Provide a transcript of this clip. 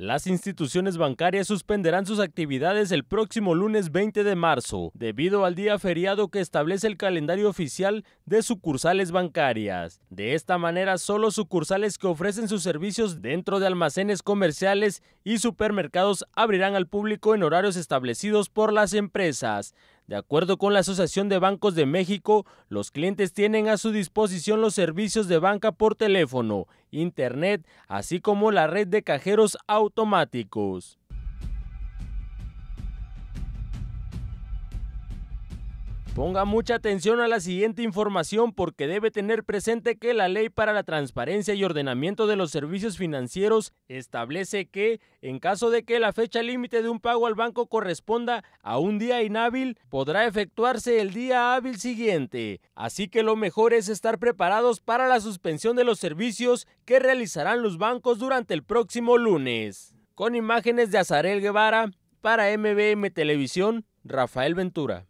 Las instituciones bancarias suspenderán sus actividades el próximo lunes 20 de marzo, debido al día feriado que establece el calendario oficial de sucursales bancarias. De esta manera, solo sucursales que ofrecen sus servicios dentro de almacenes comerciales y supermercados abrirán al público en horarios establecidos por las empresas. De acuerdo con la Asociación de Bancos de México, los clientes tienen a su disposición los servicios de banca por teléfono, internet, así como la red de cajeros automáticos. Ponga mucha atención a la siguiente información porque debe tener presente que la Ley para la Transparencia y Ordenamiento de los Servicios Financieros establece que, en caso de que la fecha límite de un pago al banco corresponda a un día inhábil, podrá efectuarse el día hábil siguiente. Así que lo mejor es estar preparados para la suspensión de los servicios que realizarán los bancos durante el próximo lunes. Con imágenes de Azarel Guevara, para MBM Televisión, Rafael Ventura.